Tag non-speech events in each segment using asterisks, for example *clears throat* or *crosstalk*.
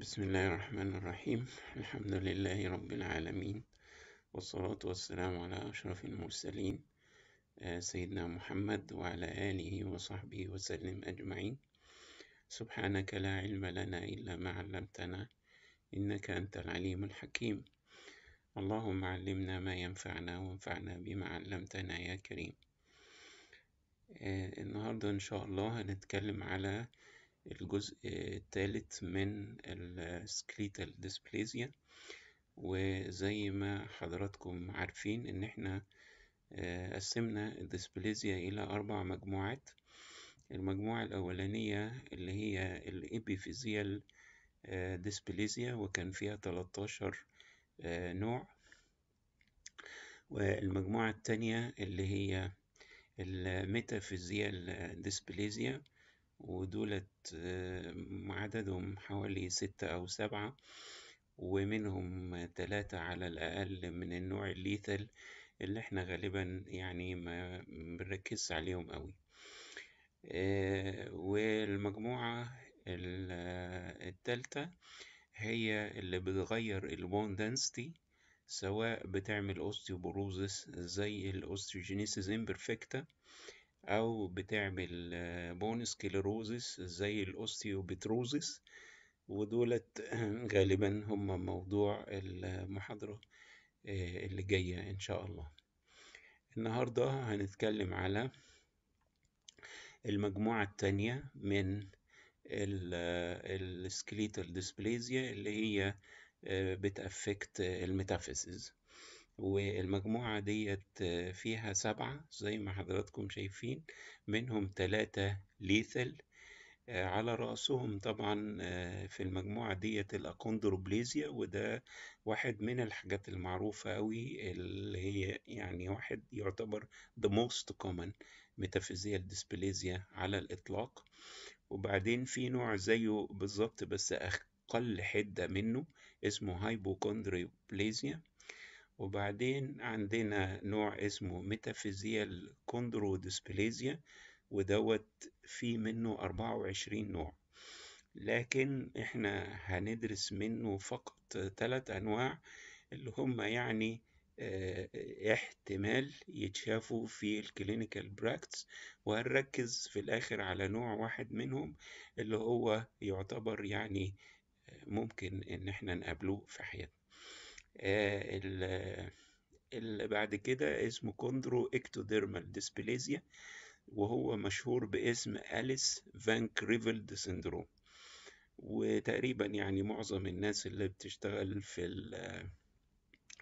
بسم الله الرحمن الرحيم الحمد لله رب العالمين والصلاة والسلام على أشرف المرسلين آه، سيدنا محمد وعلى آله وصحبه وسلم أجمعين سبحانك لا علم لنا إلا ما علمتنا إنك أنت العليم الحكيم اللهم علمنا ما ينفعنا وانفعنا بما علمتنا يا كريم آه، النهاردة إن شاء الله هنتكلم على الجزء الثالث من السكليتال ديسبليزيا وزي ما حضراتكم عارفين ان احنا آه، قسمنا الديسبليزيا الى اربع مجموعات المجموعة الاولانية اللي هي الابيفيزيال آه، ديسبليزيا وكان فيها 13 آه، نوع والمجموعة التانية اللي هي الميتافيزيال ديسبليزيا ودولت آه، عددهم حوالي ستة أو سبعة ومنهم تلاتة على الأقل من النوع الليثل اللي احنا غالبا يعني ما بنركز عليهم قوي آه، والمجموعة آه، التالتة هي اللي بتغير البون دانستي سواء بتعمل أوستيوبروزيس زي الاوستيوجينيسيس امبرفكتا أو بتعمل آه، بونس سكليروزس زي الأوستيوبتروزس ودولت *clears throat* غالبا هم موضوع المحاضرة آه، اللي جاية إن شاء الله النهاردة هنتكلم على المجموعة التانية من آه، السكليتال ديسبليزيا اللي هي بتأفكت الميتافيزيز والمجموعة ديت فيها سبعة زي ما حضراتكم شايفين منهم تلاتة ليثل على رأسهم طبعا آه، في المجموعة ديت الأكوندروبليزيا وده واحد من الحاجات المعروفة أوي اللي هي يعني واحد يعتبر the most common ميتافيزيال ديسبليزيا على الإطلاق وبعدين في نوع زيه بالظبط بس أقل حدة منه اسمه هايبوكوندروبليزيا وبعدين عندنا نوع اسمه ميتافيزيال كوندرودسبليزيا ودوت في منه 24 نوع لكن احنا هندرس منه فقط ثلاث انواع اللي هم يعني آه، احتمال يتشافوا في الكلينيكال براكتس وهنركز في الاخر على نوع واحد منهم اللي هو يعتبر يعني آه، ممكن ان احنا نقابله في حياتنا آه، اللي بعد كده اسمه كوندرو اكتوديرمال ديسبليزيا وهو مشهور باسم أليس فان كريفلد سندروم وتقريبا يعني معظم الناس اللي بتشتغل في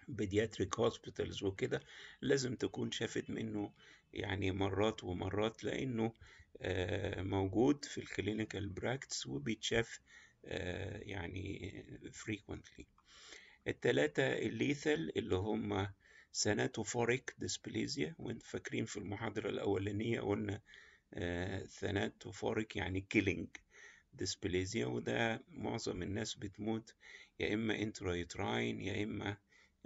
البيدياتريك هوسبيتالز وكده لازم تكون شافت منه يعني مرات ومرات لأنه آه، موجود في الكلينيكال براكتس وبيتشاف آه، يعني frequently التلاتة الليثل اللي هما ثاناتوفوريك ديسبليزيا وانتوا فاكرين في المحاضرة الأولانية قلنا آه، ثاناتوفوريك يعني كيلينج ديسبليزيا وده معظم الناس بتموت يا إما انترايتراين يا إما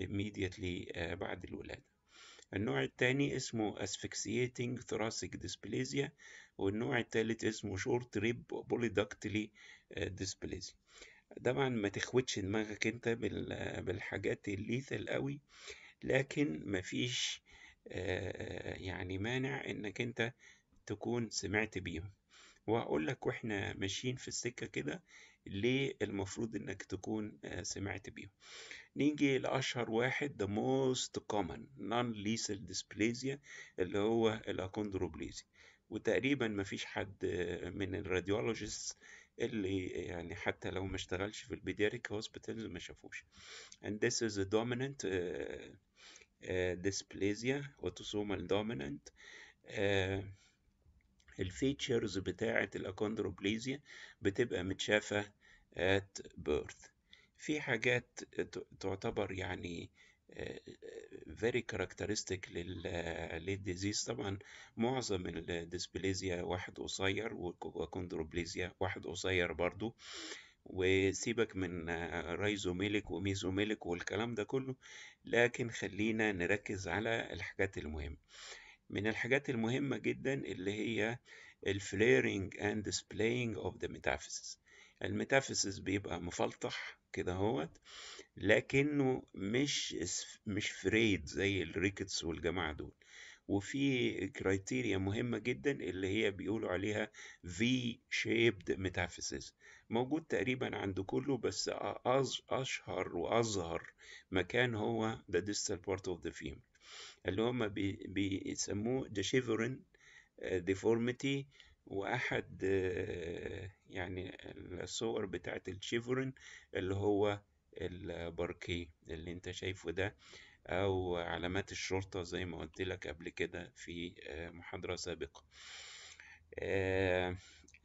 immediately آه، بعد الولادة النوع التاني اسمه asphyxiating thoracic dysplasia والنوع التالت اسمه short rib polydactyly آه، dysplasia طبعا ما تخوتش دماغك انت بالحاجات الليثل قوي لكن مفيش يعني مانع انك انت تكون سمعت بيهم وهقول لك واحنا ماشيين في السكة كده ليه المفروض انك تكون سمعت بيهم نيجي لاشهر واحد the most common non-lethal dysplasia اللي هو الأكوندروبليزي وتقريبا مفيش حد من الراديولوجيست اللي يعني حتى لو ما اشتغلش في البيديريك هوسبيتالز ما شافوش and this is a dominant uh, uh, dysplasia autosomal dominant uh, الفيتشرز بتاعة الأكوندروبليزيا بتبقى متشافة at birth في حاجات تعتبر يعني آه، آه، very characteristic للديزيز آه، طبعا معظم الديسبليزيا واحد قصير وكوندروبليزيا واحد قصير برضو وسيبك من رايزوميلك وميزوميلك والكلام ده كله لكن خلينا نركز على الحاجات المهمة من الحاجات المهمة جدا اللي هي الفليرينج اند displaying اوف ذا ميتافيسيس الميتافيسيس بيبقى مفلطح كده هوت لكنه مش مش فريد زي الريكتس والجماعة دول وفي كرايتيريا مهمة جدا اللي هي بيقولوا عليها في شيبد ميتافيسيس موجود تقريبا عند كله بس أشهر وأظهر مكان هو ذا ديستال بارت أوف ذا فيم اللي هم بيسموه ذا شيفرن ديفورميتي وأحد آه، يعني الصور بتاعت الشيفرن اللي هو الباركيه اللي انت شايفه ده او علامات الشرطة زي ما قلت لك قبل كده في آه، محاضرة سابقة آه،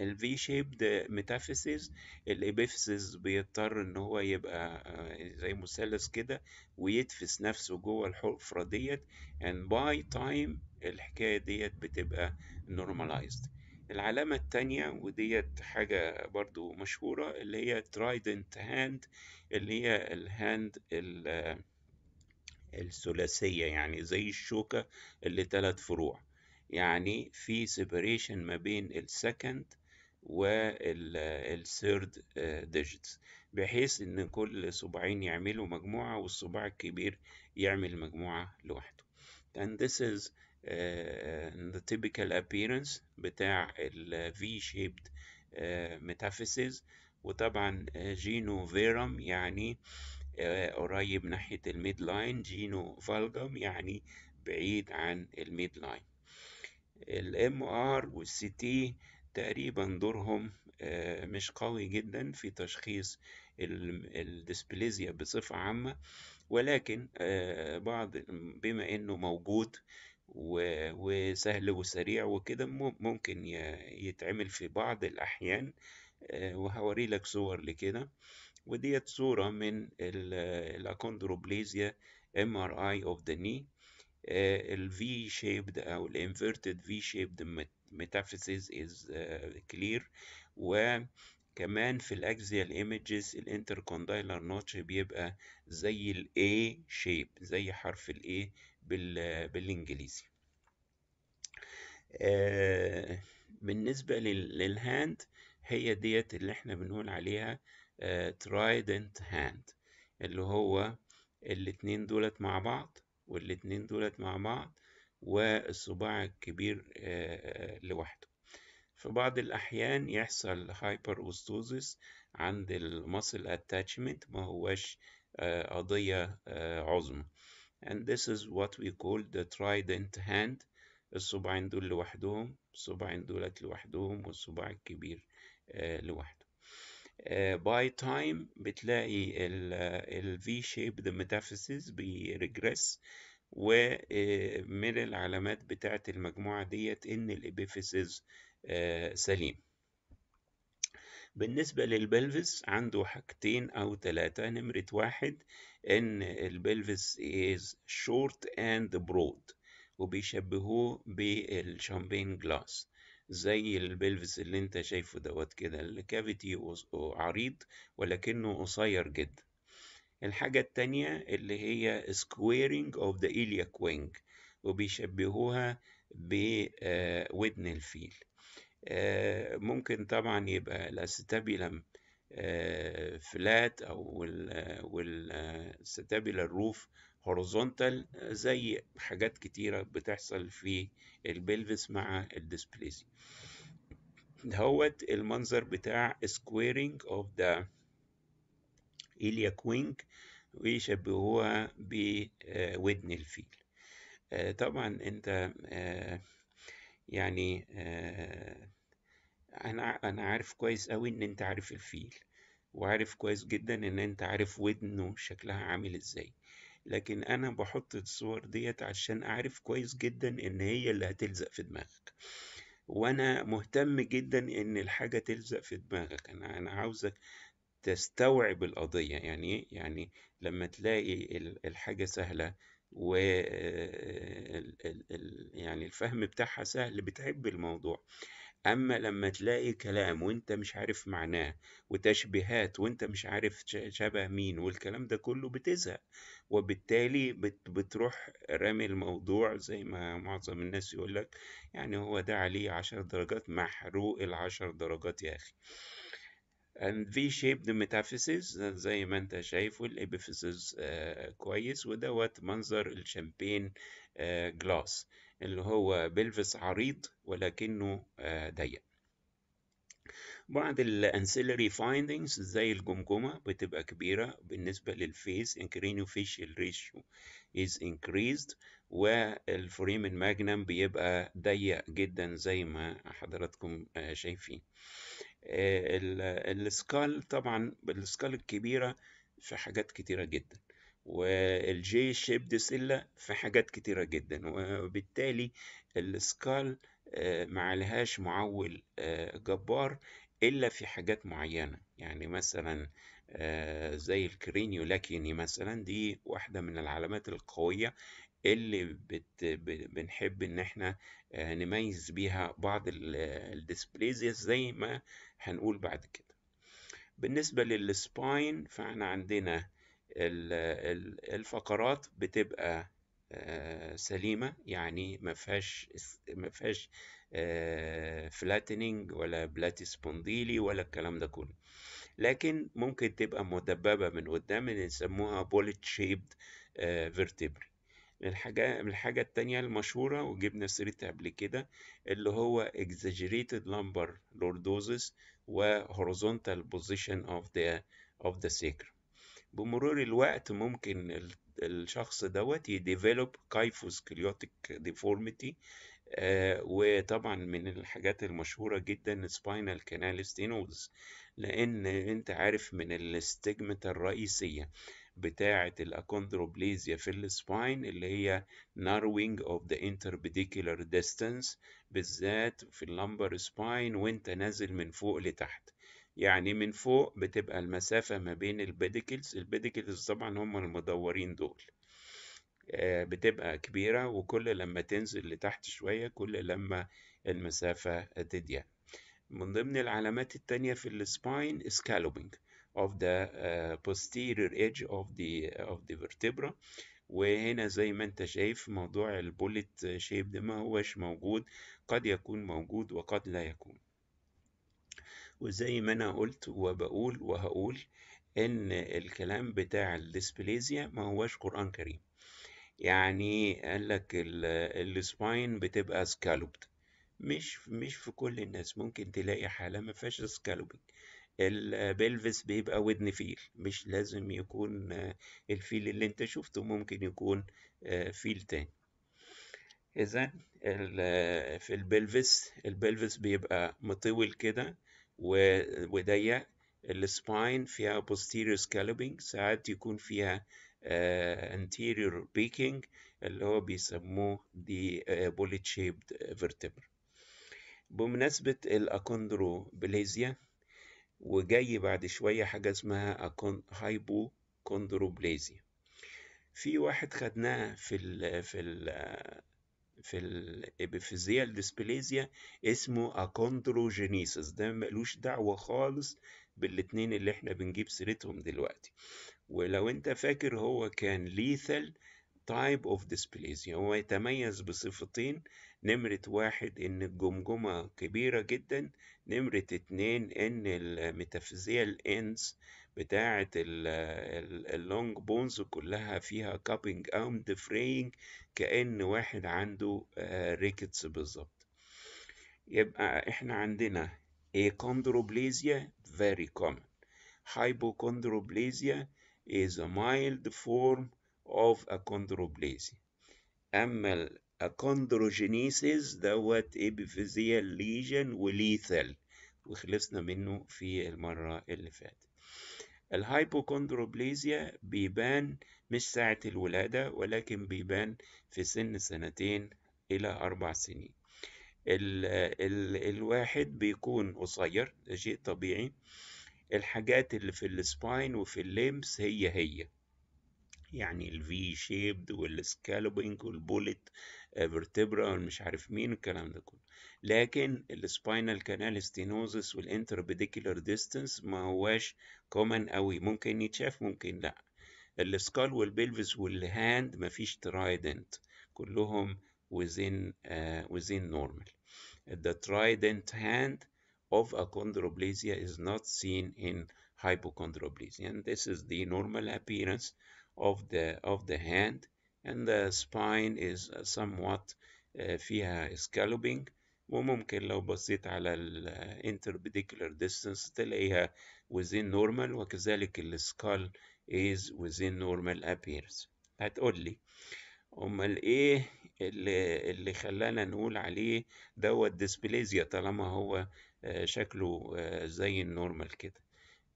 ال V shaped metaphysis الابيفسيس بيضطر ان هو يبقى آه، زي مثلث كده ويدفس نفسه جوه الحفرة ديت and by time الحكاية ديت بتبقى normalized العلامة التانية وديت حاجة برضو مشهورة اللي هي ترايدنت هاند اللي هي الهاند الثلاثية يعني زي الشوكة اللي تلات فروع يعني في سيبريشن ما بين السكند والثيرد ديجيتس بحيث ان كل صباعين يعملوا مجموعة والصباع الكبير يعمل مجموعة لوحده and this is آه، the typical appearance بتاع ال V-shaped آه، metaphyses وطبعا جينو آه، فيرم يعني قريب ناحية الميد لاين جينو فالجم يعني بعيد عن الميد لاين ال MR وال CT تقريبا دورهم مش قوي جدا في تشخيص الدسبليزيا بصفة عامة ولكن بعض بما انه موجود وسهل وسريع وكده ممكن يتعمل في بعض الأحيان آه، وهوري لك صور لكده وديت صورة من الأكوندروبليزيا MRI of the knee آه، ال V-shaped أو ال inverted V-shaped metaphysis is آه، clear وكمان في الأكزيال images الانتركوندايلر نوتش بيبقى زي ال A shape زي حرف ال A بالانجليزي آه، بالنسبة للهاند هي ديت اللي احنا بنقول عليها ترايدنت آه، هاند اللي هو الاتنين دولت مع بعض والاتنين دولت مع بعض والصباع الكبير آه، لوحده في بعض الأحيان يحصل هايبر أوستوزيس عند المسل اتاتشمنت ما هوش قضية عظمى and this is what we call the trident hand الصباعين دول لوحدهم الصباعين دولت لوحدهم والصباع الكبير آه، لوحده آه، by time بتلاقي ال V shaped metaphysis regress ومن آه، العلامات بتاعت المجموعة ديت إن الإبيفيسز سليم بالنسبة للبلفس عنده حاجتين أو تلاتة نمرة واحد إن البلفس is short and broad وبيشبهوه بالشامبين جلاس زي البلفس اللي انت شايفه دوت كده الكافيتي عريض ولكنه قصير جدا الحاجة التانية اللي هي squaring of the iliac wing وبيشبهوها بودن آه، الفيل آه، ممكن طبعا يبقى الأستابيلم آه، فلات أو والستابيلر آه، روف هوريزونتال زي حاجات كتيرة بتحصل في البلفس مع الديسبليسي دهوت المنظر بتاع سكويرنج اوف ذا ايلياك وينج ويشبهوها بودن الفيل طبعا انت يعني آه، أنا أنا عارف كويس أوي إن أنت عارف الفيل وعارف كويس جدا إن أنت عارف ودنه شكلها عامل إزاي لكن أنا بحط الصور ديت عشان أعرف كويس جدا إن هي اللي هتلزق في دماغك وأنا مهتم جدا إن الحاجة تلزق في دماغك أنا أنا عاوزك تستوعب القضية يعني إيه؟ يعني لما تلاقي الحاجة سهلة و يعني الفهم بتاعها سهل بتحب الموضوع اما لما تلاقي كلام وانت مش عارف معناه وتشبيهات وانت مش عارف شبه مين والكلام ده كله بتزهق وبالتالي بتروح رامي الموضوع زي ما معظم الناس يقولك يعني هو ده عليه عشر درجات محروق العشر درجات يا اخي and V-shaped metaphysis uh, زي ما انت شايفه والابيفيسز آه، كويس ودوت منظر الشامبين آه، جلاس اللي هو بلفس عريض ولكنه آه، ضيق بعض الانسيلري فايندنجز زي الجمجمة بتبقى كبيرة بالنسبة للفيس incrinofacial ratio is increased والفريمن ماجنم بيبقى ضيق جدا زي ما حضراتكم شايفين آه، السكال طبعا السكال الكبيرة في حاجات كتيرة جدا والجي شيبد سيلا في حاجات كتيرة جدا وبالتالي السكال آه، معلهاش معول آه، جبار إلا في حاجات معينة يعني مثلا زي الكرينيو لكيني مثلا دي واحدة من العلامات القوية اللي بت بنحب ان احنا آه، نميز بيها بعض الديسبليزيا زي ما هنقول بعد كده بالنسبة للسباين فاحنا عندنا الفقرات بتبقى آه، سليمة يعني ما فيهاش فلاتنينج آه، ولا بلاتي سبونديلي ولا الكلام ده كله لكن ممكن تبقى مدببة من قدام يسموها بوليت شيبد فيرتبري الحاجة الحاجة التانية المشهورة وجبنا سيرتها قبل كده اللي هو exaggerated lumbar lordosis و horizontal position of the of the sacrum بمرور الوقت ممكن الشخص دوت يديفلوب كايفوس كليوتيك ديفورميتي آه وطبعا من الحاجات المشهورة جدا سباينال كانال ستينوز لأن أنت عارف من الاستجمة الرئيسية بتاعة الأكوندروبليزيا في السباين اللي هي ناروينج اوف ذا interpedicular ديستانس بالذات في اللمبر سباين وانت نازل من فوق لتحت يعني من فوق بتبقى المسافة ما بين البيديكلز البيديكلز طبعا هم المدورين دول آه، بتبقى كبيرة وكل لما تنزل لتحت شوية كل لما المسافة تضيق من ضمن العلامات التانية في السباين سكالوبينج of the uh, posterior edge of the uh, of the vertebra وهنا زي ما انت شايف موضوع البولت شيب ده ما هوش موجود قد يكون موجود وقد لا يكون وزي ما انا قلت وبقول وهقول ان الكلام بتاع الديسبليزيا ما هوش قرآن كريم يعني قال لك السباين بتبقى سكالوبد مش مش في كل الناس ممكن تلاقي حالة ما فيهاش سكالوبينج البلفس بيبقى ودن فيل مش لازم يكون آه، الفيل اللي انت شفته ممكن يكون آه، فيل تاني اذا آه، في البلفس البلفس بيبقى مطول كده وضيق السباين فيها posterior scalloping ساعات يكون فيها anterior peaking اللي هو بيسموه دي bullet shaped vertebra بمناسبة بليزيا وجاي بعد شوية حاجة اسمها أكون هايبو كوندروبليزيا في واحد خدناه في ال في ال في الابيفيزيال ديسبليزيا اسمه اكوندروجينيسيس ده ملوش دعوة خالص بالاتنين اللي احنا بنجيب سيرتهم دلوقتي ولو انت فاكر هو كان ليثل تايب اوف ديسبليزيا هو يتميز بصفتين نمرة واحد ان الجمجمة كبيرة جدا نمرة اتنين إن الميتافيزيال إنز بتاعة اللونج بونز كلها فيها كابينج أو ديفرينج كأن واحد عنده ريكتس آه، بالظبط يبقى إحنا عندنا ايكوندروبليزيا very common hypochondroplasia is a mild form of achondroplasia أما الأكوندروجينيسيس دوت epiphyseal ليجن وليثل وخلصنا منه في المرة اللي فاتت الهايبوكوندروبليزيا بيبان مش ساعة الولادة ولكن بيبان في سن سنتين إلى أربع سنين ال الـ الواحد بيكون قصير ده شيء طبيعي الحاجات اللي في السباين وفي الليمس هي هي يعني الفي شيبد والسكالوبينج والبوليت فيرتبرا والمش عارف مين الكلام ده كله لكن السباينال كانال ستينوزس والانتربيديكولار ديستنس ما هواش كومن قوي ممكن يتشاف ممكن لا السكال والبلفس والهاند مفيش ترايدنت كلهم within uh, within normal the trident hand of achondroplasia is not seen in hypochondroplasia and this is the normal appearance of the, of the hand and the spine is uh, somewhat uh, فيها scalloping وممكن لو بصيت على ال uh, interpedicular distance تلاقيها within normal وكذلك ال skull is within normal appears هتقول لي امال ايه اللي اللي خلانا نقول عليه دوت ديسبليزيا طالما هو شكله زي النورمال كده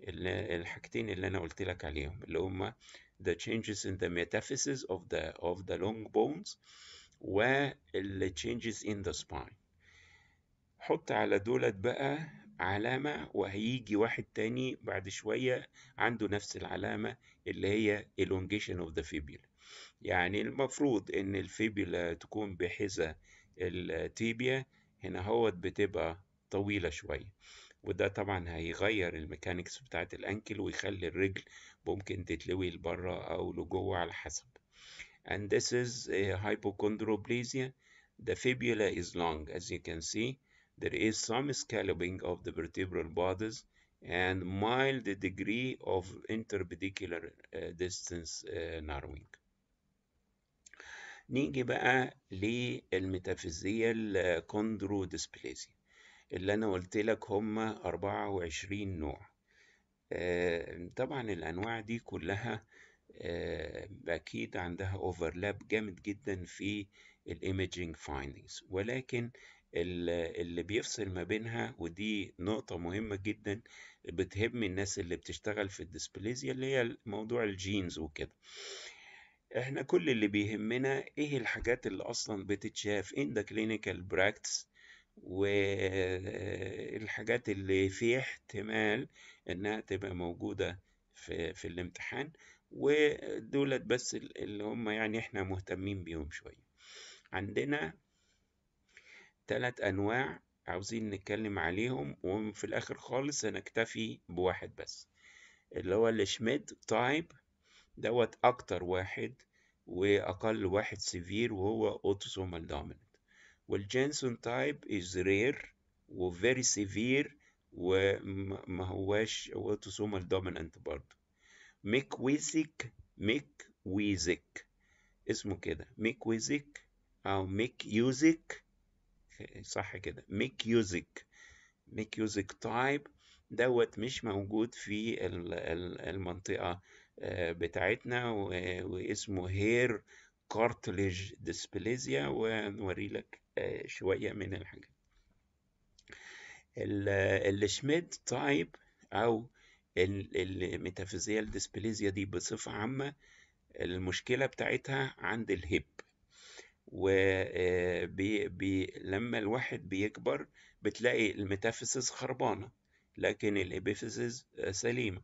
الحاجتين اللي انا قلت لك عليهم اللي هما the changes in the metaphysis of the of the long bones وال changes in the spine حط على دولت بقى علامة وهيجي واحد تاني بعد شوية عنده نفس العلامة اللي هي elongation of the fibula يعني المفروض ان الفيبيلا تكون بحذا التيبيا هنا هوت بتبقى طويلة شوية وده طبعا هيغير الميكانيكس بتاعة الأنكل ويخلي الرجل ممكن تتلوي لبره أو لجوه على حسب and this is a hypochondroplasia the fibula is long as you can see there is some scalloping of the vertebral bodies and mild degree of interpedicular uh, distance uh, narrowing. نيجي بقى للميتافيزيال كوندرو ديسبليزيا اللي أنا قلت لك هما أربعة وعشرين نوع آه، طبعا الأنواع دي كلها آه، أكيد عندها overlap جامد جدا في الإيميجينج findings ولكن اللي بيفصل ما بينها ودي نقطة مهمة جدا بتهم الناس اللي بتشتغل في الديسبليزيا اللي هي موضوع الجينز وكده احنا كل اللي بيهمنا ايه الحاجات اللي اصلا بتتشاف in the clinical practice والحاجات اللي في احتمال انها تبقى موجودة في, في الامتحان ودولت بس اللي هم يعني احنا مهتمين بيهم شوية عندنا ثلاث انواع عاوزين نتكلم عليهم وفي الاخر خالص هنكتفي بواحد بس اللي هو الشميد تايب دوت اكتر واحد واقل واحد سيفير وهو اوتوسومال دوميننت والجينسون تايب از رير وفيري سيفير وما هواش اوتوسومال دومينانت برضو ميك ويزك ميك ويزك اسمه كده ميك ويزك او ميك يوزك صح كده ميك يوزك ميك يوزك تايب دوت مش موجود في المنطقة آه، بتاعتنا واسمه هير كارتليج ديسبليزيا ونوري لك آه، شوية من الحاجة الشميد تايب أو الميتافيزيال ديسبليزيا دي بصفة عامة المشكلة بتاعتها عند الهيب و آه، بي بي لما الواحد بيكبر بتلاقي الميتافيسيس خربانة لكن الإبيفيسيس سليمة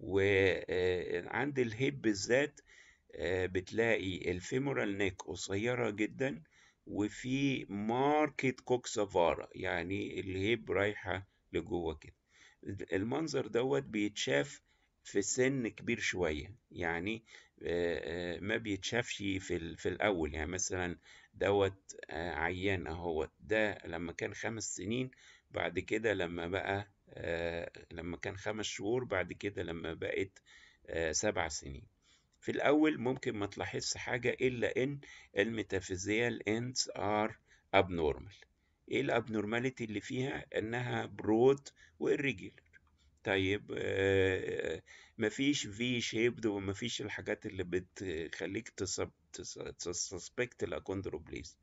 وعند آه، الهيب بالذات بتلاقي الفيمورال نيك قصيرة جدا وفي ماركت كوكسافارا يعني الهيب رايحة لجوه كده المنظر دوت بيتشاف في سن كبير شوية يعني ما بيتشافش في, في الأول يعني مثلا دوت عيان هو ده لما كان خمس سنين بعد كده لما بقى لما كان خمس شهور بعد كده لما بقت سبع سنين في الأول ممكن ما تلاحظش حاجة إلا إن الميتافيزيال اندز ار أبنورمال إيه الأبنورماليتي اللي فيها؟ إنها برود وإريجيلر طيب آه مفيش في شيبد ومفيش الحاجات اللي بتخليك تسسبكت الاكوندروبليز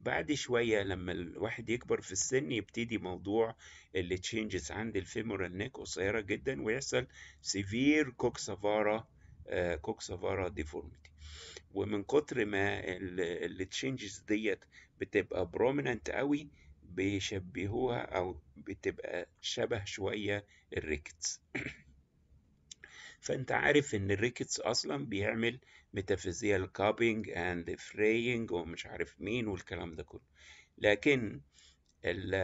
بعد شوية لما الواحد يكبر في السن يبتدي موضوع اللي تشينجز عند الفيمورال نيك قصيرة جدا ويحصل سيفير كوكسافارا كوكسافارا آه، ديفورميتي ومن كتر ما التشينجز ديت بتبقى بروميننت قوي بيشبهوها او بتبقى شبه شويه الريكتس *clears throat* فانت عارف ان الريكتس اصلا بيعمل ميتافيزيال كابينج اند فريينج ومش عارف مين والكلام ده كله لكن ال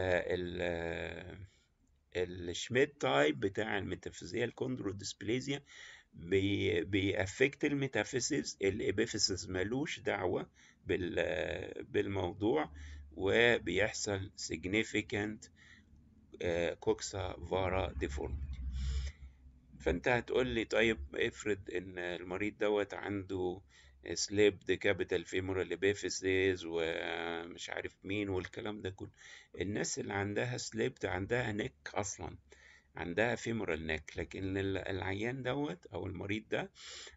ال الشميد تايب بتاع الميتافيزيال كوندرو ديسبليزيا بيأفكت الميتافيسيس الإبيفيسيس ملوش دعوة بالموضوع وبيحصل significant كوكسا فارا ديفورميتي فانت هتقول لي طيب افرض ان المريض دوت عنده دي كابيتال فيمورال ابيفيسيز ومش عارف مين والكلام ده كله الناس اللي عندها سليب عندها نك اصلا عندها فيمورال نيك لكن العيان دوت او المريض ده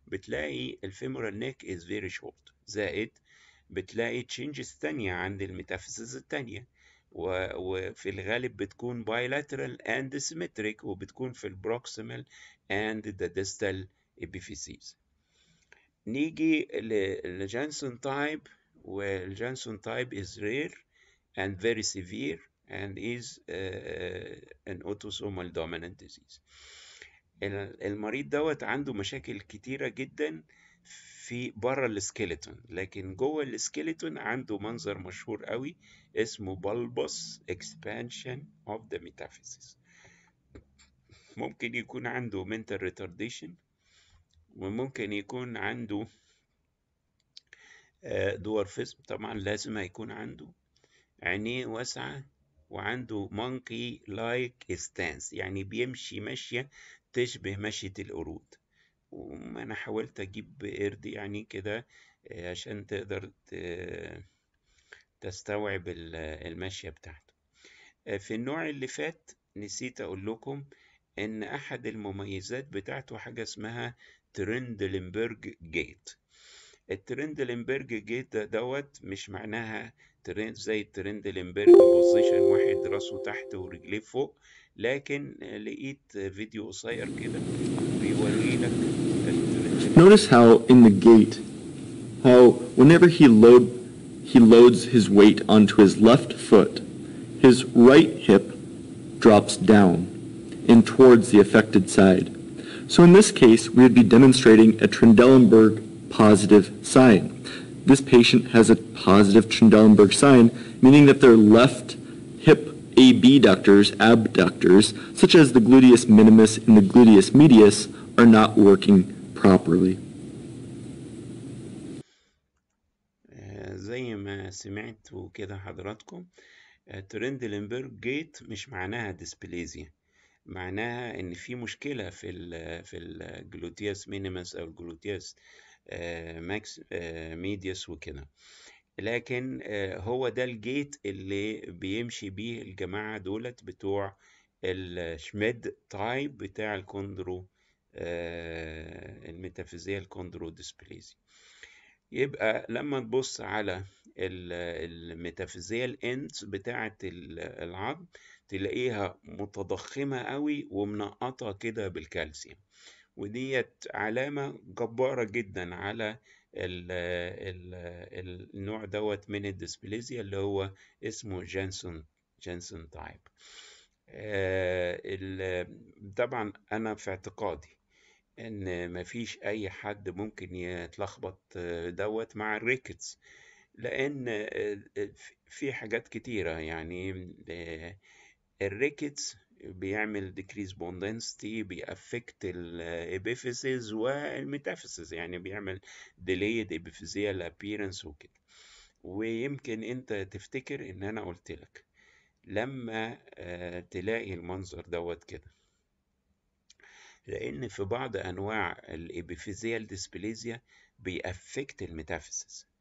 بتلاقي الفيمورال نيك از فيري شورت زائد بتلاقي تشينجز تانية عند الميتافيزز التانية وفي الغالب بتكون بايلاترال اند سيمتريك وبتكون في البروكسيمال اند ذا ديستال ابيفيسيز نيجي للجانسون تايب والجانسون تايب از رير and very severe and is uh, uh, an autosomal dominant disease المريض دوت عنده مشاكل كتيرة جدا في بره السكيلتون لكن جوه السكيلتون عنده منظر مشهور قوي اسمه bulbous expansion of the metaphysis ممكن يكون عنده mental retardation وممكن يكون عنده آه، دورفيزم طبعا لازم هيكون عنده عينيه واسعة وعنده مونكي لايك ستانس يعني بيمشي ماشية تشبه مشية القرود وانا حاولت اجيب قرد يعني كده آه، عشان تقدر تستوعب المشية بتاعته آه، في النوع اللي فات نسيت اقول لكم ان احد المميزات بتاعته حاجة اسمها ترندلنبرج جيت الترندلنبرج جيت دوت مش معناها ترند زي الترند بوزيشن واحد راسه تحت ورجليه فوق لكن لقيت فيديو قصير كده Notice how in the gate, how whenever he load, he loads his weight onto his left foot, his right hip drops down and towards the affected side. So in this case, we would be demonstrating a Trendelenburg positive sign this patient has a positive Trendelenburg sign, meaning that their left hip abductors, abductors, such as the gluteus minimus and the gluteus medius, are not working properly. Eh, زي ما سمعت وكده حضراتكم eh، ترند لينبرج جيت مش معناها ديسبليزيا معناها إن في مشكلة في الـ في الجلوتياس مينيمس أو الجلوتياس آه، ماكس آه، ميدياس وكده لكن آه، هو ده الجيت اللي بيمشي بيه الجماعة دولت بتوع الشميد تايب بتاع الكوندرو الميتافيزية الكوندرو ديسبليزي يبقى لما تبص على الميتافيزيال اند بتاعة العظم تلاقيها متضخمة قوي ومنقطة كده بالكالسيوم وديت علامة جبارة جدا على الـ الـ النوع دوت من الديسبليزيا اللي هو اسمه جانسون جانسون تايب آه طبعا أنا في اعتقادي ان مفيش اي حد ممكن يتلخبط دوت مع الريكتس لأن في حاجات كتيرة يعني آه، الريكتس بيعمل decrease bone density بيأفكت الابيفيسز والميتافيسز يعني بيعمل delayed epiphyseal appearance وكده ويمكن انت تفتكر ان انا قلت لك لما آه، تلاقي المنظر دوت كده لان في بعض انواع الابيفيزيال ديسبليزيا بيأفكت الميتافيسز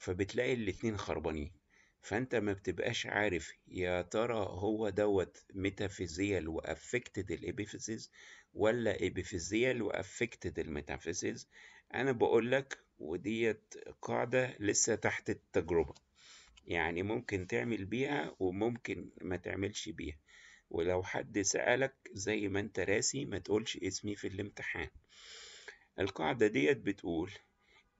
فبتلاقي الاتنين خربانين فانت ما بتبقاش عارف يا ترى هو دوت ميتافيزيال وافكتد الابيفيزيز ولا ابيفيزيال وافكتد الميتافيزيز انا بقول لك وديت قاعدة لسه تحت التجربة يعني ممكن تعمل بيها وممكن ما تعملش بيها ولو حد سألك زي ما انت راسي ما تقولش اسمي في الامتحان القاعدة ديت بتقول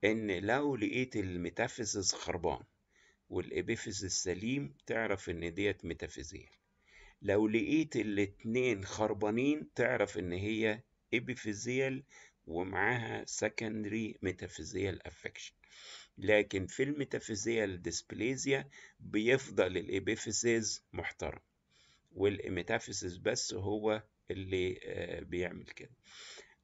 إن لو لقيت الميتافيزيس خربان والإبيفيز سليم تعرف إن ديت ميتافيزيال لو لقيت الاتنين خربانين تعرف إن هي إبيفيزيال ومعاها secondary metaphysical affection لكن في الميتافيزيال ديسبليزيا بيفضل الإبيفيزيز محترم والميتافيزيز بس هو اللي آه، بيعمل كده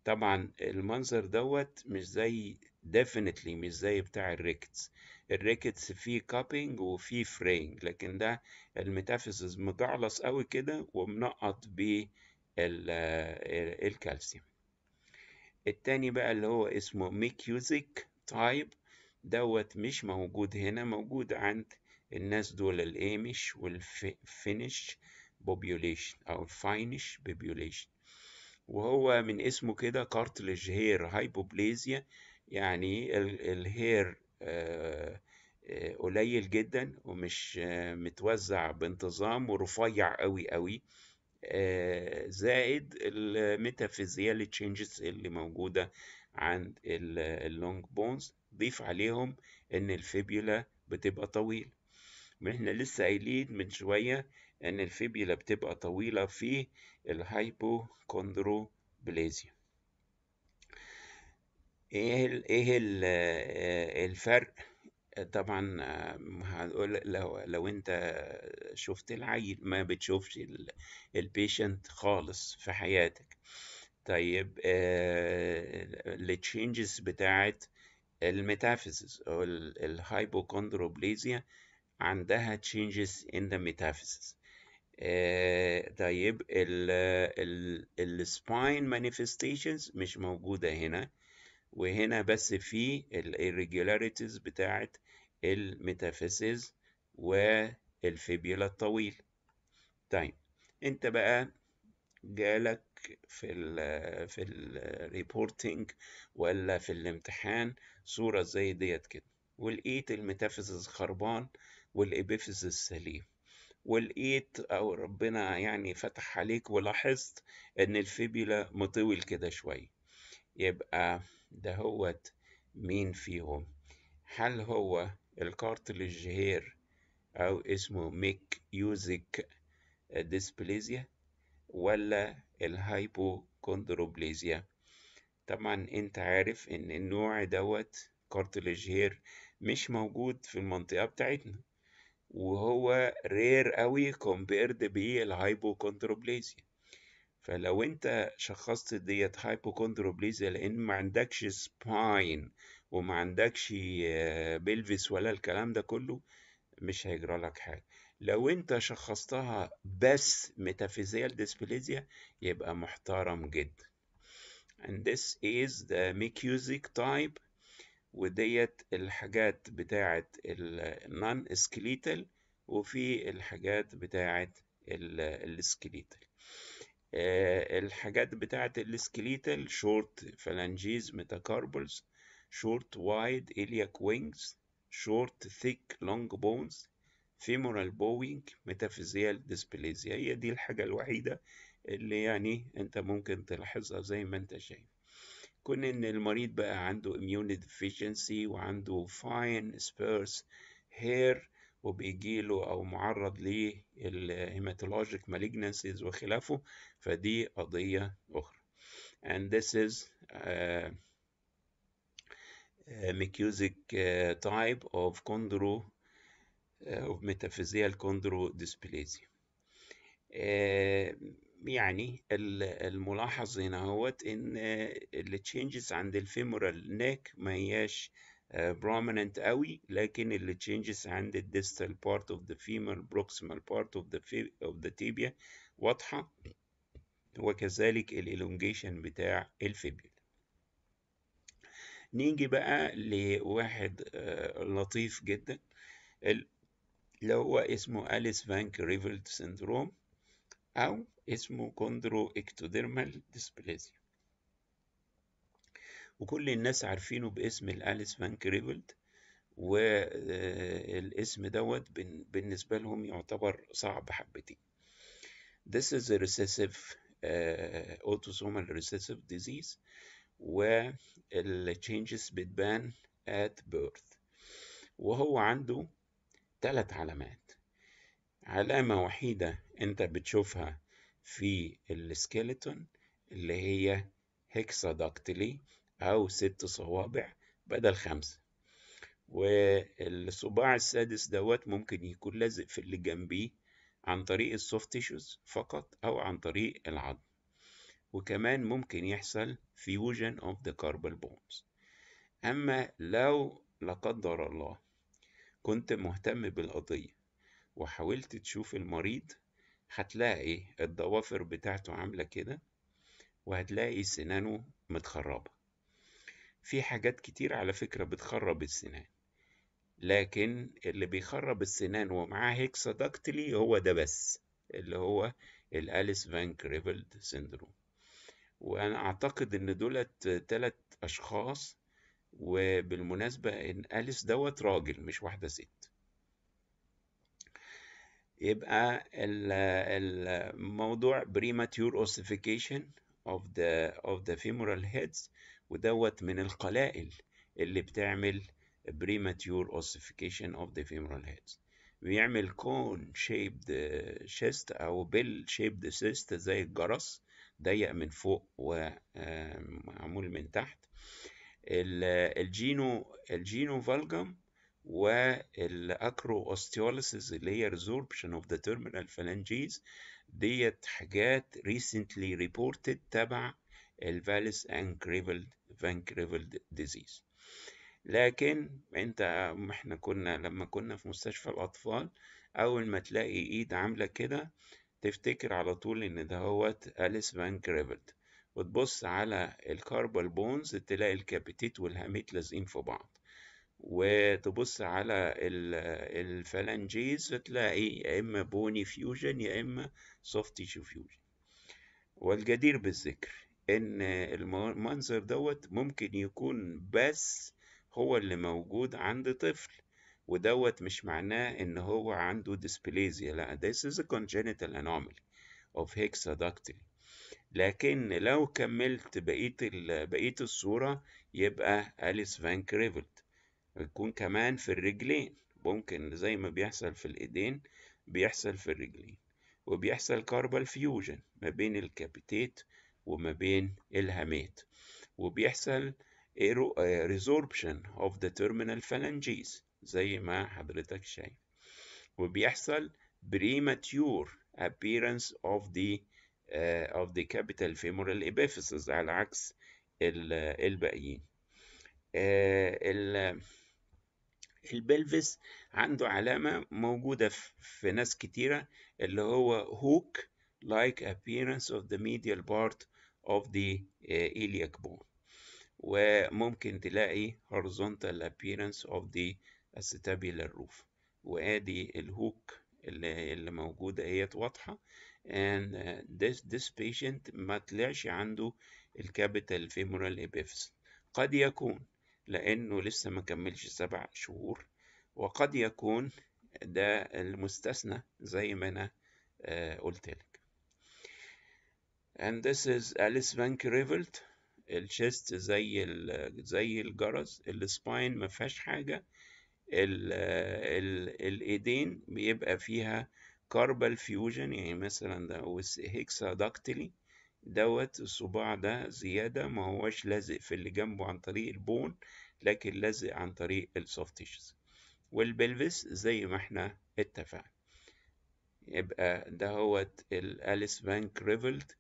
طبعا المنظر دوت مش زي definitely مش زي بتاع الريكتس الريكتس فيه كابينج وفيه فرينج لكن ده الميتافيزز مجعلص قوي كده ومنقط بالكالسيوم آه، التاني بقى اللي هو اسمه ميكيوزيك تايب دوت مش موجود هنا موجود عند الناس دول الايمش والفينش بوبيوليشن او الفاينش بوبيوليشن وهو من اسمه كده كارتلج هير هايبوبليزيا يعني الهير آه، آه، قليل جدا ومش آه، متوزع بانتظام ورفيع قوي قوي زائد الميتافيزيال تشينجز اللي موجودة عند اللونج بونز ضيف عليهم ان الفيبيولا بتبقى طويل احنا لسه قايلين من شوية ان الفيبيولا بتبقى طويلة في الهايبوكوندروبليزيا إيه الـ إيه الـ الفرق؟ طبعًا آمم، هنقول لو لو أنت شُفت العيّل، ما بتشوفش البيشنت خالص في حياتك. طيب التشينجز الchanges بتاعة الmetaphysis أو الهايبوكوندروبليزيا عندها changes in the ميتافيزس طيب الـ الـ spine manifestations مش موجودة هنا. وهنا بس في الirregularities بتاعة الميتافيسز والفيبيولا الطويل طيب انت بقى جالك في الـ في الريبورتنج ولا في الامتحان صورة زي ديت كده ولقيت الميتافيسز خربان والابيفيزيس سليم ولقيت او ربنا يعني فتح عليك ولاحظت ان الفيبيولا مطول كده شويه يبقى ده هوت مين فيهم هل هو الكارتليج هير أو اسمه ميك يوزك ديسبليزيا ولا الهايبوكوندروبليزيا طبعا انت عارف ان النوع دوت كارتليج هير مش موجود في المنطقة بتاعتنا وهو رير قوي كومبيرد بالهايبوكوندروبليزيا فلو انت شخصت ديت هايبوكوندروبليزيا لان ما عندكش سباين وما عندكش بلفس آه، ولا الكلام ده كله مش هيجرى لك حاجه لو انت شخصتها بس ميتافيزيال ديسبليزيا يبقى محترم جدا and this is the mucusic type وديت الحاجات بتاعت النون سكليتال وفي الحاجات بتاعت الاسكليتل آه، الحاجات بتاعت السكليتال شورت فالانجيز ميتاكاربلز شورت وايد إلياك وينجز شورت ثيك لونج بونز فيمورال بوينج ميتافيزيال ديسبليزيا هي دي الحاجة الوحيدة اللي يعني انت ممكن تلاحظها زي ما انت شايف كون ان المريض بقى عنده immune deficiency وعنده fine sparse hair وبيجيله أو معرض الهيماتولوجيك مالجنسيز وخلافه فدي قضية أخرى and this is mucosic uh, type of chondro uh, of metaphyseal chondrodysplasia uh, يعني الملاحظ هنا هوت ان التشينجز عند الفيمورال نيك ما هياش آه، prominent قوي لكن اللي changes عند ال distal part of the femur proximal part of the, of the tibia واضحة وكذلك الالونجيشن بتاع الفيبيول نيجي بقى لواحد آه، لطيف جدا اللي هو اسمه أليس فانك ريفلت سيندروم أو اسمه كوندرو اكتوديرمال ديسبليزيا وكل الناس عارفينه باسم الأليس فان كريبلد والاسم آه، دوت بالنسبة لهم يعتبر صعب حبتين This is a recessive uh, autosomal recessive disease changes بتبان at birth وهو عنده ثلاث علامات علامة وحيدة انت بتشوفها في السكيلتون اللي هي هكساداكتلي أو ست صوابع بدل خمسة والصباع السادس دوت ممكن يكون لازق في اللي جنبيه عن طريق السوفت تيشوز فقط أو عن طريق العظم وكمان ممكن يحصل فيوجن اوف ذا كاربال بونز أما لو لا قدر الله كنت مهتم بالقضية وحاولت تشوف المريض هتلاقي الضوافر بتاعته عاملة كده وهتلاقي سنانه متخربة في حاجات كتير على فكرة بتخرب السنان لكن اللي بيخرب السنان ومعاه داكتلي هو ده بس اللي هو الأليس فان كريفلد سيندروم وأنا أعتقد إن دولت تلات أشخاص وبالمناسبة إن أليس دوت راجل مش واحدة ست يبقى الموضوع premature ossification of the of the femoral heads ودوت من القلائل اللي بتعمل بريماتيور اوسيفيكيشن اوف ذا فيمورال هيدز بيعمل كون شيبد شيست او بيل شيبد سيست زي الجرس ضيق من فوق ومعمول uh, من تحت uh, الجينو الجينو فالجم والاكرو اوستيوليسيس اللي هي ريزوربشن اوف ذا تيرمينال فالانجيز ديت حاجات ريسنتلي ريبورتد تبع الفالس انكريفلد فانكريفلد ديزيز لكن انت احنا كنا لما كنا في مستشفى الاطفال اول ما تلاقي ايد عامله كده تفتكر على طول ان ده هوت اليس فان كريفلد وتبص على الكاربال بونز تلاقي الكابيتيت والهاميت لازقين في بعض وتبص على الفالنجيز تلاقي يا اما بوني فيوجن يا اما سوفت تيشو فيوجن والجدير بالذكر ان المنظر دوت ممكن يكون بس هو اللي موجود عند طفل ودوت مش معناه ان هو عنده ديسبليزيا لا this is a congenital anomaly of hexadactyly لكن لو كملت بقية بقية الصورة يبقى أليس فان كريفلد يكون كمان في الرجلين ممكن زي ما بيحصل في الإيدين بيحصل في الرجلين وبيحصل كاربال فيوجن ما بين الكابيتيت وما بين الهامات وبيحصل resorption of the terminal phalanges زي ما حضرتك شايف وبيحصل premature appearance of the uh, of the capital femoral epiphysis على عكس الباقيين uh, البلفس عنده علامة موجودة في ناس كتيرة اللي هو hook like appearance of the medial part of the eh, iliac bone وممكن تلاقي horizontal appearance of the acetabular roof وادي الهوك اللي, اللي موجودة اهيت واضحة and eh, this, this patient ما طلعش عنده الكابيتال femoral epiphysis قد يكون لأنه لسه ما كملش سبع شهور وقد يكون ده المستثنى زي ما أنا eh، قلت لك and this is Alice Van Crevelt الشيست زي زي الجرس السباين ما فيهاش حاجه ال ال الايدين بيبقى فيها كاربال فيوجن يعني مثلا ده هيكسا داكتلي دوت الصباع ده زيادة ما هوش لازق في اللي جنبه عن طريق البون لكن لازق عن طريق السوفت تيشز والبلفس زي ما احنا اتفقنا يبقى ده هوت الاليس فان كريفلد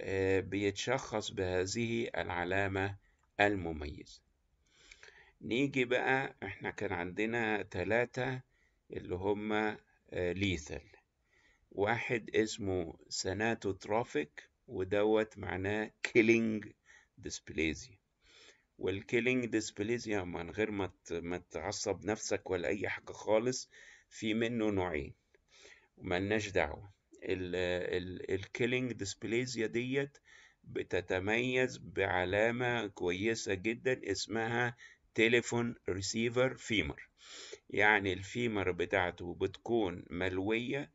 آه، بيتشخص بهذه العلامة المميزة نيجي بقى احنا كان عندنا تلاتة اللي هما آه، ليثل واحد اسمه ترافيك ودوت معناه كيلينج ديسبليزيا والكيلينج ديسبليزيا من غير ما تعصب نفسك ولا اي حاجه خالص في منه نوعين وملناش دعوه الكيلينج ديسبليزيا ديت بتتميز بعلامة كويسة جدا اسمها تليفون ريسيفر فيمر يعني الفيمر بتاعته بتكون ملوية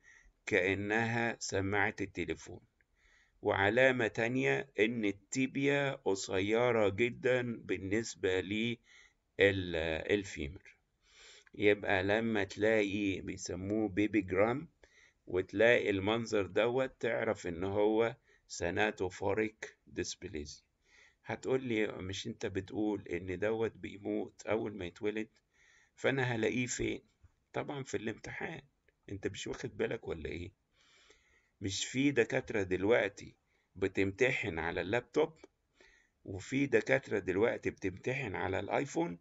كأنها سماعة التليفون وعلامة تانية إن التيبيا قصيرة جدا بالنسبة للفيمر يبقى لما تلاقي بيسموه بيبي جرام وتلاقي المنظر دوت تعرف ان هو سناتوفوريك ديسبليزي هتقول لي مش انت بتقول ان دوت بيموت اول ما يتولد فانا هلاقيه فين طبعا في الامتحان انت مش واخد بالك ولا ايه مش في دكاترة دلوقتي بتمتحن على اللابتوب وفي دكاترة دلوقتي بتمتحن على الايفون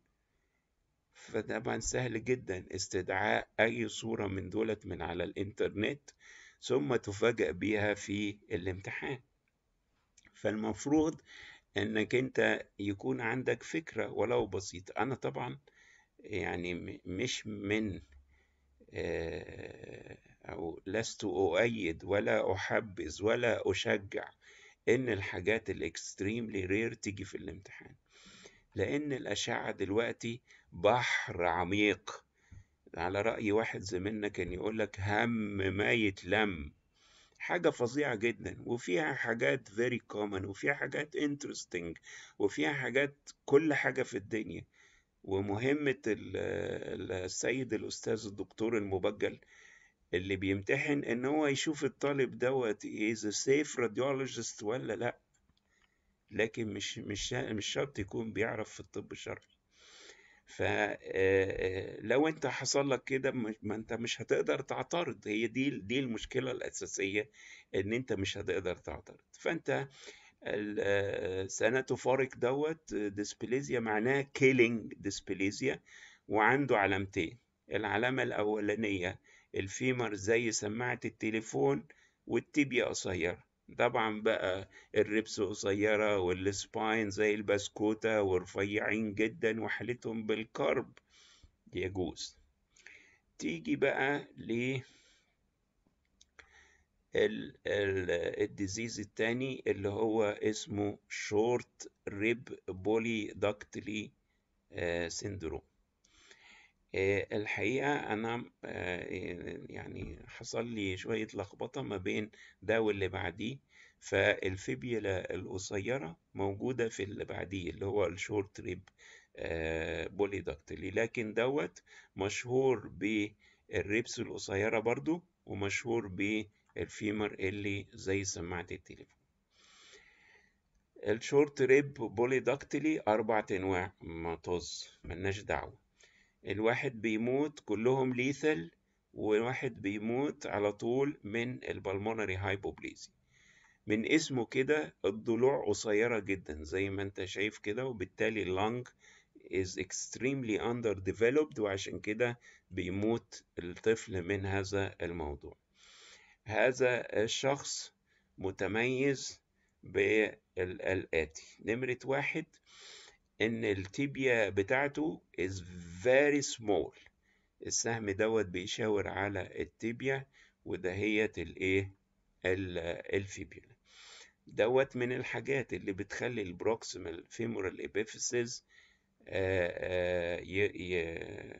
فطبعا سهل جدا استدعاء أي صورة من دولت من على الإنترنت ثم تفاجأ بيها في الامتحان فالمفروض انك انت يكون عندك فكرة ولو بسيطة انا طبعا يعني مش من آه، او لست اؤيد ولا احبذ ولا اشجع ان الحاجات الاكستريملي رير تيجي في الامتحان لان الاشعة دلوقتي بحر عميق على رأي واحد زميلنا كان يقولك هم ما يتلم حاجة فظيعة جدا وفيها حاجات very common وفيها حاجات interesting وفيها حاجات كل حاجة في الدنيا ومهمة السيد الأستاذ الدكتور المبجل اللي بيمتحن إن هو يشوف الطالب دوت is a safe radiologist ولا لأ لكن مش مش مش شرط يكون بيعرف في الطب الشرعي فلو انت حصل لك كده ما انت مش هتقدر تعترض هي دي دي المشكله الاساسيه ان انت مش هتقدر تعترض فانت سناتوفوريك دوت ديسبليزيا معناه كيلينج ديسبليزيا وعنده علامتين العلامه الاولانيه الفيمر زي سماعه التليفون والتيبيا قصيره طبعا بقى الربس قصيرة والسباين زي البسكوتة ورفيعين جدا وحالتهم بالكرب يجوز تيجي بقى ل الديزيز التاني اللي هو اسمه شورت ريب بولي داكتلي آه، سيندروم آه، الحقيقة أنا آه، آه، يعني حصل لي شوية لخبطة ما بين ده واللي بعديه فالفيبيلا القصيرة موجودة في اللي بعديه اللي هو الشورت ريب بوليدكتلي لكن دوت مشهور بالريبس القصيرة برضو ومشهور بالفيمر اللي زي سماعة التليفون الشورت ريب بوليدكتلي أربع أنواع ما طز ملناش دعوة الواحد بيموت كلهم ليثل وواحد بيموت على طول من البلمونري هايبوبليزيا من اسمه كده الضلوع قصيرة جدا زي ما انت شايف كده وبالتالي اللنج is extremely underdeveloped وعشان كده بيموت الطفل من هذا الموضوع هذا الشخص متميز بالآتي نمرة واحد ان التيبيا بتاعته is very small السهم دوت بيشاور على التيبيا ودهيت الايه الفيبيولا دوت من الحاجات اللي بتخلي البروكسيمال فيمورال ابيفيسز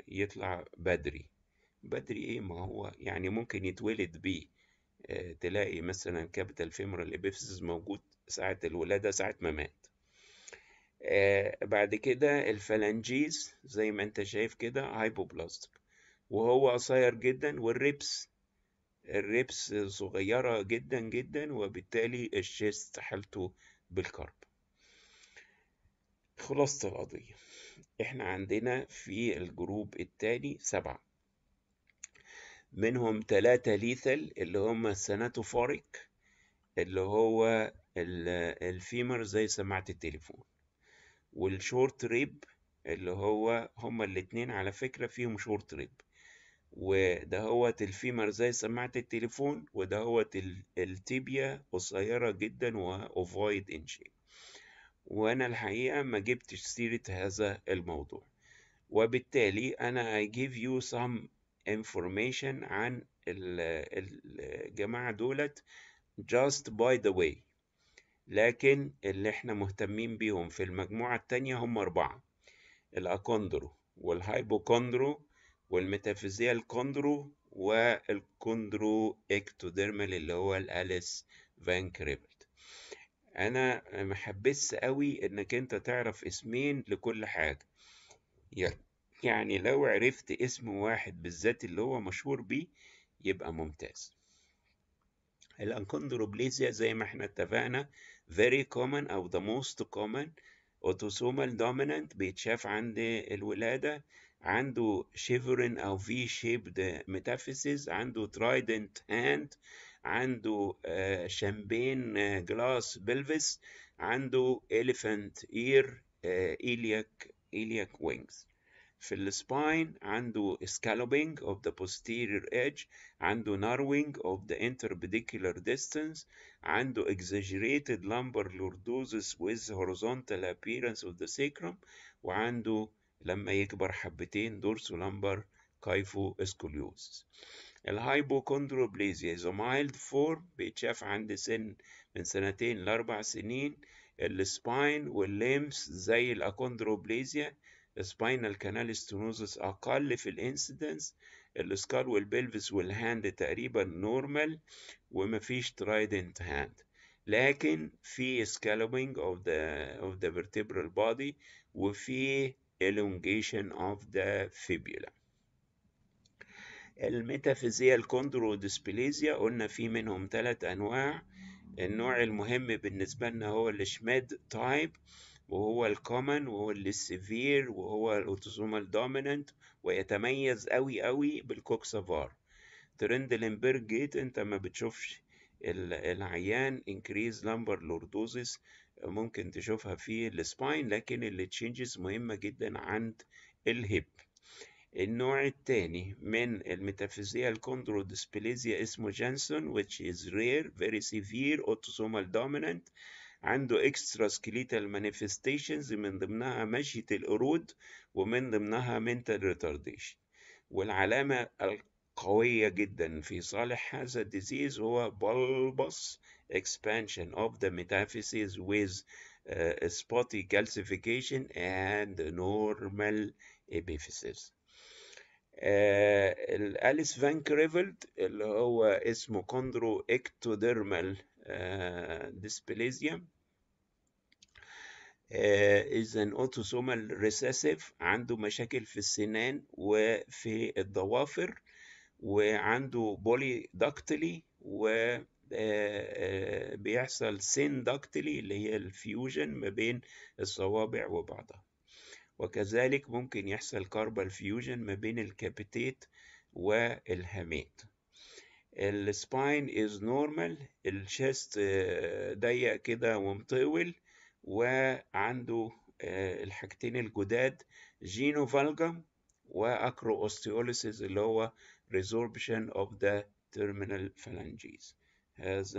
يطلع بدري بدري ايه ما هو يعني ممكن يتولد بيه آه، تلاقي مثلا كابيتال فيمورال ابيفيسز موجود ساعة الولادة ساعة ما مات آه، بعد كده الفلانجيز زي ما انت شايف كده هايبوبلاستيك وهو قصير جدا والريبس الريبس صغيرة جدا جدا وبالتالي الشيست حالته بالكرب خلاصة القضية احنا عندنا في الجروب التاني سبعة منهم تلاتة ليثل اللي هما السناتوفوريك اللي هو الفيمر زي سماعة التليفون والشورت ريب اللي هو هما الاتنين على فكرة فيهم شورت ريب ودهوت الفيمر زي سماعة التليفون ودهوت التيبيا قصيرة جدا وأوفايد إنشي وأنا الحقيقة ما جبتش سيرة هذا الموضوع وبالتالي أنا I give you some information عن الجماعة دولت just by the way لكن اللي احنا مهتمين بيهم في المجموعة التانية هم أربعة الأكوندرو والهايبوكوندرو والميتافيزيال كوندرو والكوندرو اكتوديرمال اللي هو الأليس فان كريبلت أنا محبس قوي إنك أنت تعرف اسمين لكل حاجة يعني لو عرفت اسم واحد بالذات اللي هو مشهور بيه يبقى ممتاز الأنكوندروبليزيا زي ما احنا اتفقنا very common أو the most common autosomal dominant بيتشاف عند الولادة عنده شيفرن أو v V-shaped metaphysis عنده trident hand عنده شامبين جلاس pelvis عنده elephant ear iliac iliac wings في السباين عنده scalloping of the posterior edge عنده narrowing of the interpedicular distance عنده exaggerated lumbar lordosis with horizontal appearance of the sacrum وعنده لما يكبر حبتين dorso lumbar kyphoscoliosis الهايبوكوندروبليزيا is a mild form بيتشاف عند سن من سنتين لأربع سنين السباين والليمس زي الاكوندروبليزيا spinal canal stenosis أقل في الانسيدنس السكال والبلفس والهاند تقريبا نورمال ومفيش ترايدنت هاند لكن في scalping of the, of the vertebral body وفي elongation of the fibula الميتافيزيال ديسبليزيا قلنا في منهم ثلاث انواع النوع المهم بالنسبة لنا هو الشميد تايب وهو الكومن وهو السيفير وهو الاوتوسومال دومينانت ويتميز قوي قوي بالكوكسافار ترندلنبرج جيت انت ما بتشوفش العيان increase لامبر lordosis ممكن تشوفها في السباين لكن اللي تشينجز مهمة جدا عند الهب النوع الثاني من الميتافيزيال ديسبليزيا اسمه جانسون which is rare very severe autosomal dominant عنده اكسترا سكليتال مانيفستيشنز من ضمنها مشية القرود ومن ضمنها منتال ريتارديشن والعلامة القوية جدا في صالح هذا الديزيز هو bulbous expansion of the metaphysis with uh, spotty calcification and normal epiphysis. الاليس فان كريفلد اللي هو اسمه كوندرو اكتوديرمال dysplasia uh, is an autosomal recessive عنده مشاكل في السنان وفي الضوافر وعنده بولي داكتلي و آه، آه، بيحصل سين داكتلي اللي هي الفيوجن ما بين الصوابع وبعضها وكذلك ممكن يحصل كاربال فيوجن ما بين الكابيتيت والهامات السباين از نورمال الشيست آه، ضيق كده ومطول وعنده آه، الحاجتين الجداد جينو فالجم واكرو اوستيوليسيس اللي هو ريزوربشن اوف ذا تيرمينال فالانجيز هذا